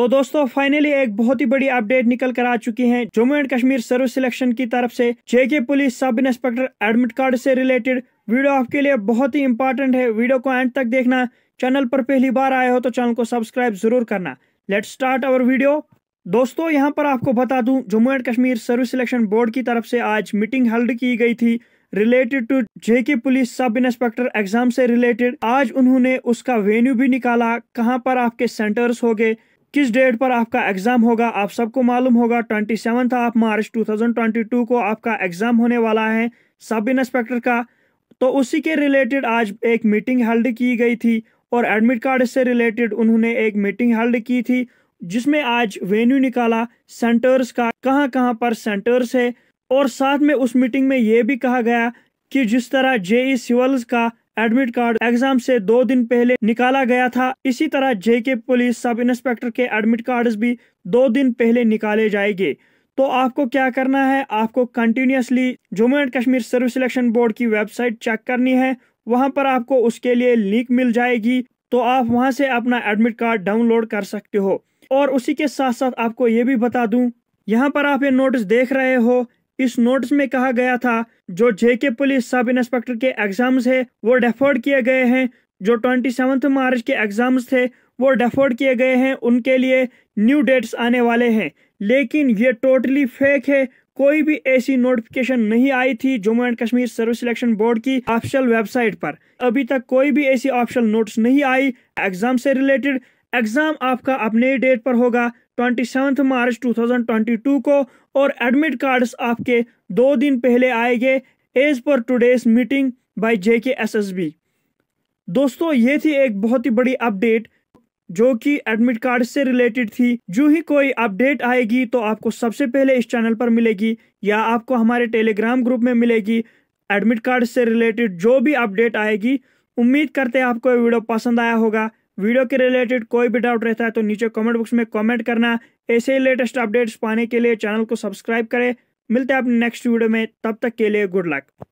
तो दोस्तों फाइनली एक बहुत ही बड़ी अपडेट निकल कर आ चुकी है Jammu and Kashmir service selection की तरफ से JK police sub inspector admit card से रिलेटेड वीडियो आपके लिए बहुत ही इंपॉर्टेंट है वीडियो को एंड तक देखना चैनल पर पहली बार आए हो तो चैनल को सब्सक्राइब जरूर करना लेट स्टार्ट अवर वीडियो दोस्तों यहाँ पर आपको बता दूं Jammu and Kashmir service selection board की तरफ से आज मीटिंग हेल्ड की गई थी related to JK police sub inspector exam से रिलेटेड आज उन्होंने उसका वेन्यू भी निकाला कहाँ पर आपके सेंटर्स हो गए किस डेट पर आपका एग्ज़ाम होगा आप सबको मालूम होगा twenty seventh of March two को आपका एग्ज़ाम होने वाला है सब इंस्पेक्टर का तो उसी के रिलेटेड आज एक मीटिंग हेल्ड की गई थी और एडमिट कार्ड से रिलेटेड उन्होंने एक मीटिंग हेल्ड की थी जिसमें आज वेन्यू निकाला सेंटर्स का कहाँ कहाँ पर सेंटर्स है और साथ में उस मीटिंग में ये भी कहा गया कि जिस तरह जेई सिविल्स e का एडमिट कार्ड एग्जाम से दो दिन पहले निकाला गया था इसी तरह जेके पुलिस सब इंस्पेक्टर के एडमिट कार्ड भी दो दिन पहले निकाले जाएंगे तो आपको क्या करना है आपको continuously Jammu and Kashmir service selection board की वेबसाइट चेक करनी है वहां पर आपको उसके लिए लिंक मिल जाएगी तो आप वहां से अपना एडमिट कार्ड डाउनलोड कर सकते हो और उसी के साथ साथ आपको ये भी बता दूं यहाँ पर आप ये नोटिस देख रहे हो इस नोट्स में कहा गया था जो जेके पुलिस सब इंस्पेक्टर के एग्जाम्स है वो डेफर्ड किए गए हैं जो ट्वेंटी सेवन्थ मार्च के एग्जाम्स थे वो डेफर्ड किए गए हैं उनके लिए न्यू डेट्स आने वाले हैं लेकिन ये टोटली फेक है कोई भी ऐसी नोटिफिकेशन नहीं आई थी Jammu and Kashmir service selection board की ऑफिशियल वेबसाइट पर अभी तक कोई भी ऐसी ऑफिशियल नोटिस नहीं आई एग्जाम से रिलेटेड एग्जाम आपका अपने डेट पर होगा ट्वेंटी सेवन मार्च 2022 को और एडमिट कार्ड्स आपके दो दिन पहले आएंगे as per today's meeting by JK SSB दोस्तों ये थी एक बहुत ही बड़ी अपडेट जो कि एडमिट कार्ड से रिलेटेड थी जो ही कोई अपडेट आएगी तो आपको सबसे पहले इस चैनल पर मिलेगी या आपको हमारे टेलीग्राम ग्रुप में मिलेगी एडमिट कार्ड से रिलेटेड जो भी अपडेट आएगी उम्मीद करते हैं आपको ये वीडियो पसंद आया होगा वीडियो के रिलेटेड कोई भी डाउट रहता है तो नीचे कमेंट बॉक्स में कमेंट करना ऐसे ही लेटेस्ट अपडेट्स पाने के लिए चैनल को सब्सक्राइब करें मिलते हैं आप नेक्स्ट वीडियो में तब तक के लिए गुड लक